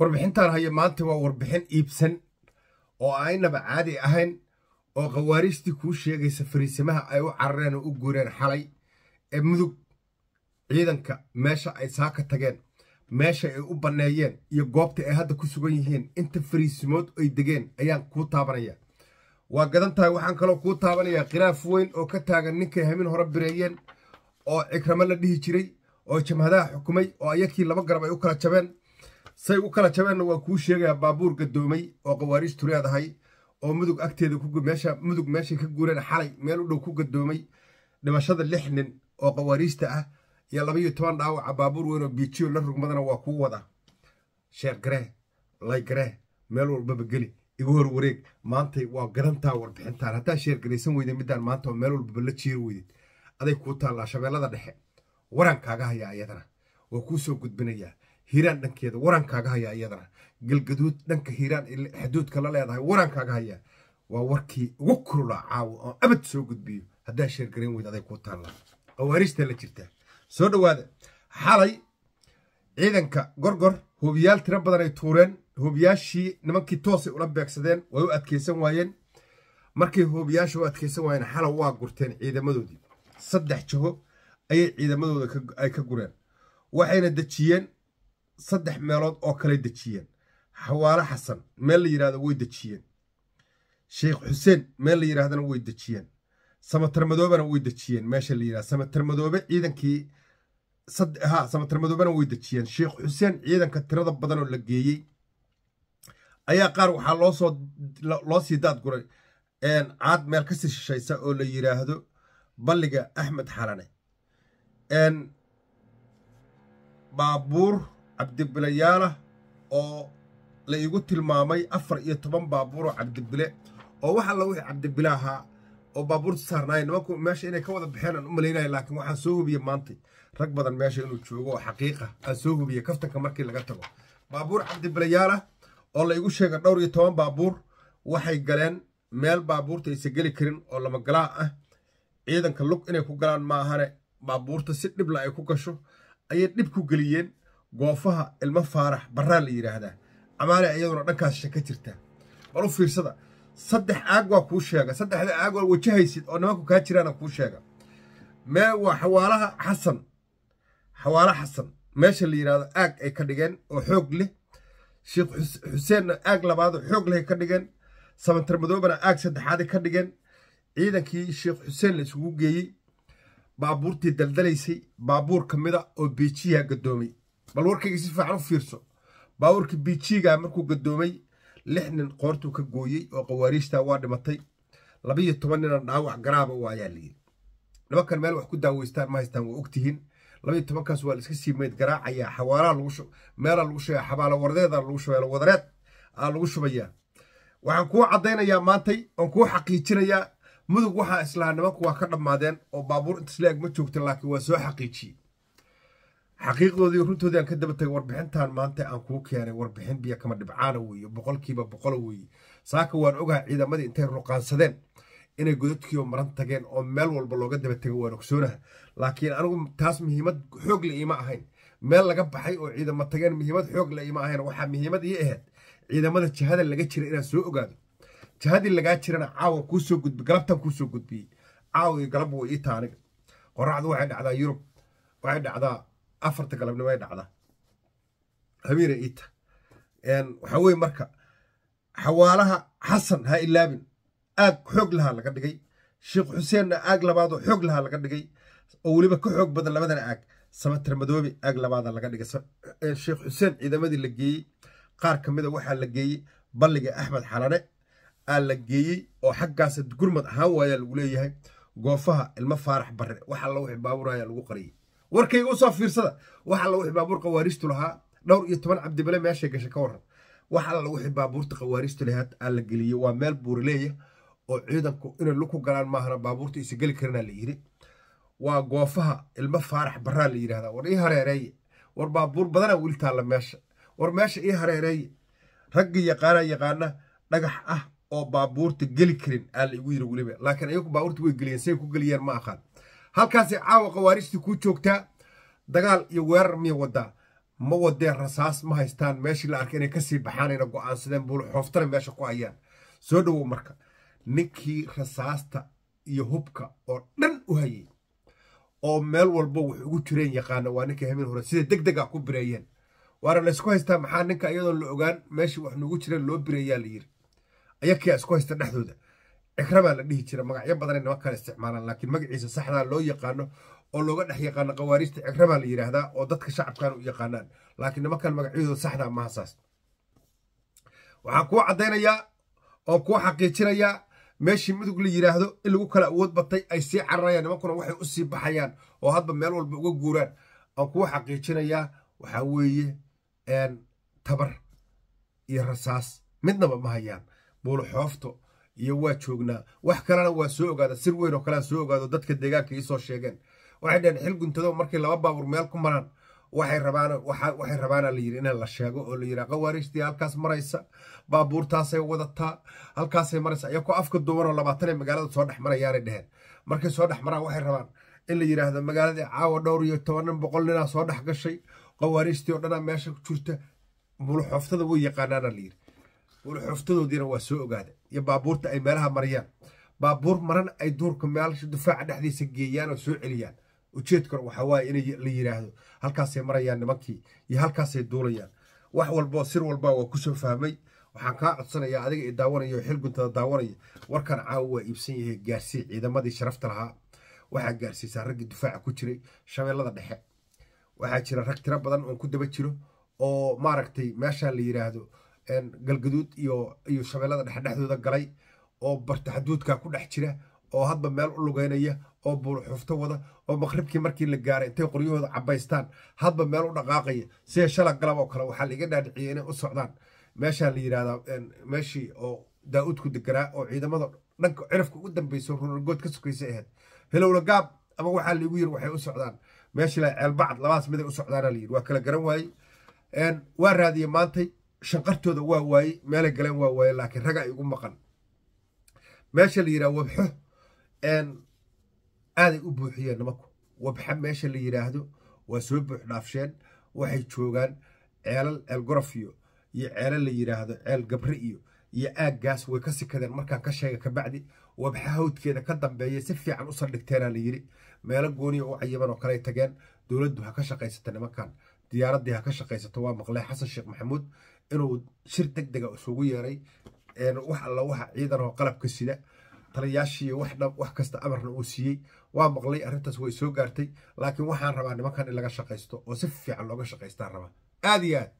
warbixintan haya maanta waa warbixin iibsan oo aynaba caadi ahayn oo khawaarijtii kuu sheegaysa fariisimaha ay u carareen oo u guureen xalay ee mudug ciidanka meesha ay saaka tageen meesha ay u banneeyeen iyo goobta ay hadda ku sugan yihiin inta fariisimood ay degeen ayaan kuu taabanaya waa gadan tahay waxaan kaloo kuu taabanayaa khilaaf weyn oo ka taagan ninkay hamin hore bireeyeen oo cikramo la dhihi jiray oo jamhadaha xukumay oo ayakii laba garab ay u kala jabeen say u kala jabeenna waa kuu sheegaya baabuur gadoomay oo qawaariij leedahay oo mudug agteeda meesha mudug meeshay ka guureen xalay meel u dhow ku gadoomay dhimashada lix nin oo qawaariijta ah iyo labaiyo toban dhaawaca baabuur weyn oo biijiyo la rugmadana waa kuu wada sheer garee lay garee meel walbaba geli iga hor wareeg maanta waa garantaa warbixintaan haddaa sheergaraysan weyde midaan maanta meel walbaba la jiiri weyded aday kuu taallaa shabeellada dhexe warankaaga hayaa iyadana waa kuu soo gudbinayaa hiiraan dhankeeda warankaaga hayaa iyadana galgaduud dhanka hiiraan xuduudka la leedahay warankaaga hayaa waa warkii ugu kululaa caawo oo abad soo gudbiyo haddaa sheergarayn weyd aday kuu taalla qawaariijta la jirtaa soo dhowaada xalay ciidanka gorgor hoobiyaal tiro badan ay tuureen hoobiyaashii nimankii toosay ula beegsadeen way u adkaysan waayeen markay hoobiyaasha u adkaysan waayeen xala waa gurteen ciidamadoodii saddex jaho ayay ciidamadooda ay ka gureen waxayna dejiyeen saddex meelood oo kale dejiyeen xawaale xasan meel la yidhahdo way dejiyeen sheekh xuseen meel la yidhahdana way dejiyeen samatar madoobana way dejiyeen meesha la yidhahdo samatar ciidankii ha samatar way dejiyeen sheekh xuseen ciidanka tirada badanoo la geeyey ayaa qaar waxaa loosoo loo sii daadguray caad meel ka sii shishaysa oo la yidhaahdo balliga axmed xalane baabuur cabdibilayaalah oo la igu tilmaamay afar iyo toban baabuuroo cabdibile oo wax alla wixii cabdibile ahaa oo baabuurta saarnaayeen nimanku meesha inay ka wada baxeen aan u malaynaya laakiin waxaan soo hubiye maantay rag badan meesha inuu joogo oo xaqiiqa aan soo hubiye kaftanka markii laga tago baabuur cabdibilayaalah oo laigu sheega dhowr iyo toban baabuur waxay galeen meel baabuurta aysan geli karin oo lamagalaa ah ciidanka lug inay ku galaan maahane baabuurta si dhibla ay ku gasho ayay dhib ku geliyeen goofaha ilmo faarax baraa la yidhaahdaa camaale iyaduna dhankaas shaka jirta bal u fiirsada saddex aag waa kuu sheega saddexda aag waa wajahaysid oo nimanku kaa jiraana kuu sheega mee waa xawaalaha xasan xawaala xasan meesha la yidhaahdo aag ay ka dhigeen oo xoog leh sheekh xuseenna aag labaadoo xoog lehay ka dhigeen samantar madoobana aag saddexaaday ka dhigeen ciidankii sheekh xuseen la isugu geeyey baabuurtii daldalaysay baabuur ka mida oo biijiyaa gadoomay bal warkayga si fiican u fiirso baaburka bijiga markuu gadoomay lix nin qoortuu ka gooyey oo qawaariijta waa dhimatay labiyo toban nina dhaawac garaaba u ayaa layiri nimankan meel wax ku daaweystaan ma haystaan waa ogtihiin labayo tobankaas waa la iska sii meyd garaacayaa xawaalaa meelaa lagu shubaya xabaalo wardeedaa lagu shubaya wadareed aa lagu shubayaa waxaan kuu caddaynayaa maantay oon kuu xaqiijinayaa mudug waxaa islahaa nimanku waa ka dhammaadeen oo baabuur intasleeg ma joogta laakiin waa soo xaqiijiyey xaqiiqdoodii runtoodii aan ka daba tagay warbixintan maanta aan kuu keenay warbixin biyo kama dhibcaana weeye boqolkiiba boqol weeye saaka waan ogahay ciidamadii intay ruqaansadeen inay godadkiiba maran tageen oo meel walba looga daba tegay waan ogsoonaha laakiin anigu taas muhiimad xoog la ahayn meel laga baxay oo ciidamo tageen muhiimad xoog la ahayn waxaa muhiimad ii ahayd ciidamada jihada laga jira inaan soo ogaado jihadii lagaa jirana caawan kuu gudbi galabtan kuu gudbiyey caawa iyo galab way ii taaniga qoracdu waxay dhacdaa yurub waxay dhacdaa afarta galabnimo ay dhacdaa habeena iita waxaa weye marka xawaalaha xasan ha ilaabin aag xoog lahaa laga dhigay sheekh xuseenna aag labaadoo xoog lahaa laga dhigay oo weliba ka xoog badan labadana aag sabatar madoobe aag labaada laga dhigay sheekh xuseen ciidamadii la geeyey qaar kamida waxaa la geeyey balliga axmed xalane aa la geeyey oo xaggaasa gurmad ahaan waayaa lagu leeyahay goofaha ilmo faarax barre wax alla wixii baabuur ayaa lagu qariyey warkayga usoo fiirsada wax alla wixii baabuur qawaariistu lahaa dhowr iyo toban cabdibale meeshay gashay ka warran wax alla wixii baabuurta qawaariistu lahaa alla geliyey waa meel buurileeya oo ciidanku inay lug ku galaan maahana baabuurta isa geli karanaa la yidhi waa goofaha ilmo faarax baraa la yidhahdaa war ii hareereeye war baabuur badanaa weli taalla meesha war meesha ii hareereeye raggii yaqaana yaqaana dhagax ah oo baabuurta geli karin aa la igu yidhi weliba laakiin ayagu baabuurta way geliyeen say ku geliyeen ma aqaan halkaasay caawa khawaarijtii ku joogtaa dagaal iyo weerar miya wadaa ma wadee rasaas ma haystaan meeshii la arkay inay kasii baxaanayna go'aansadeen xooftana meesha ku hayaan soo dhowow marka ninkii rasaasta iyo hubka oo dhan u hayay oo meel walba wax ugu jireen yaqaana waa ninkii hamin hore sida deg deg a ku bireeyeen waana laysku haystaa maxaa ninka iyadoon la ogaan meeshii wax nuugu jireen loo bireeyaa la yiri ayakii isku haysta dhexdooda cikrabaa la dhihi jira magacyo badanay nama kala isticmaalaan laakiin magaciisa saxdaa ah loo yaqaano oo looga dhex yaqaano kawaariijta cikrabaa la yidhaahdaa oo dadka shacabkan u yaqaanaan laakiin nimankan magacyadooda saxdaa ah mahasaas waxaan kuwa caddaynayaa oon kuwa xaqiijinayaa meeshii mudug la yidhaahdo in lagu kala awood batay ay sii cararayaan nimankuna waxay u baxayaan oo hadba meel walba uga guuraan aan kuwa xaqiijinayaa waxaa weeye tabar iyo rasaas midnaba ma hayaan buuluxoofto iyo waa joognaa wax kalena waa soo ogaada sir weyn oo kalea soo ogaado dadka deegaanka iisoo sheegeen waxay dhaheen xil guntado markii laba baabuur meel ku maraan waxay rabaana layii in la sheego oo layia qawaariijtii halkaas maraysa baabuurtaasay wadataa halkaasay maraysa ayakoo afka duubanoo labaatanee magaalada soo dhex marayaanay dheheen markay soo dhex maraan waxay rabaan in la yidhaahdo magaaladii caawa dhowr iyo tobanan boqol ninaa soo dhex gashay qawaariijtii oo dhanaa meesha jirta muluxooftada way yaqaanaana layiri xuftadoodiina waa soo ogaada iyo baabuurta ay meelaha marayaan baabuur maran ay duurka meelsha dufaaca dhexdiisa geeyaan oo soo celiyaan ujeedkuna waxaa waaye inay la yidhaahdo halkaasay marayaan nimankii iyo halkaasay duulayaan wax walba sir walba waa kusoo fahmay waxaan kaa codsanaya adiga i daawanaya oo xil guntada daawanaya warkan caawa waa iibsan yahay gaarsii ciidamadii sharafta lahaa waxaa gaarsiisaa raggii dufaaca ku jiray shabeellada dhexe waxaa jira rag tiro badan oon ku daba jiro oo maaragtay meeshaa la yidhaahdo galgaduud iyo shabeellada dhexdhexdooda galay oo bartaxaduudka ku dhex jira oo hadba meel u lugeynaya oo buurxufto wada oo maqribkii markii la gaaray intay qoryahooda cabaystaan hadba meel u dhaqaaqaya sida shala galab oo kale waxaa laiga dhaadhiciyay inay u socdaan meeshaa la yidhaahdaa meeshii oo daa-uudku deganaa oo ciidamada dhanka cirafka ugu dambeyso ruragood ka sukaysa ahayd helowla gaab ama waxaa laigu yiri waxay u socdaan meeshii la ceelbacad labadaas miday u socdaana layiri waa kala garan waaye waa raadiyey maantay shaqartooda waa waaye meelay galeen waa waaye laakiin raga ay ugu maqan meesha la yidhahdo wabxo aaday u buuxiyeen nimanku wabxa meesha la yidhaahdo waa soo buux dhaafsheen waxay joogaan ceelal ceel gorofiyo iyo ceelal la yidhaahdo ceel gabre iyo iyo aaggaas way ka sikadeen markaan ka sheega kabacdi wabxa hawdkeeda ka dambeeya si fiican u saldhigteenaa la yidhi meelo gooniya u cayiban oo kaley tageen dowladdu ha ka shaqaysata nimankan diyaaradii ha ka shaqaysato waa maqlay xasan sheekh maxamuud inuu shir deg dega isugu yeeray wax alla waxa ciidan oo qalabka sida taliyaashii wax kasta amarna uu siiyey waa maqlay arrintaas way soo gaartay laakiin waxaan rabaa nimankan in laga shaqaysto oo si fiican looga shaqaystaan rabaa aad iyo aad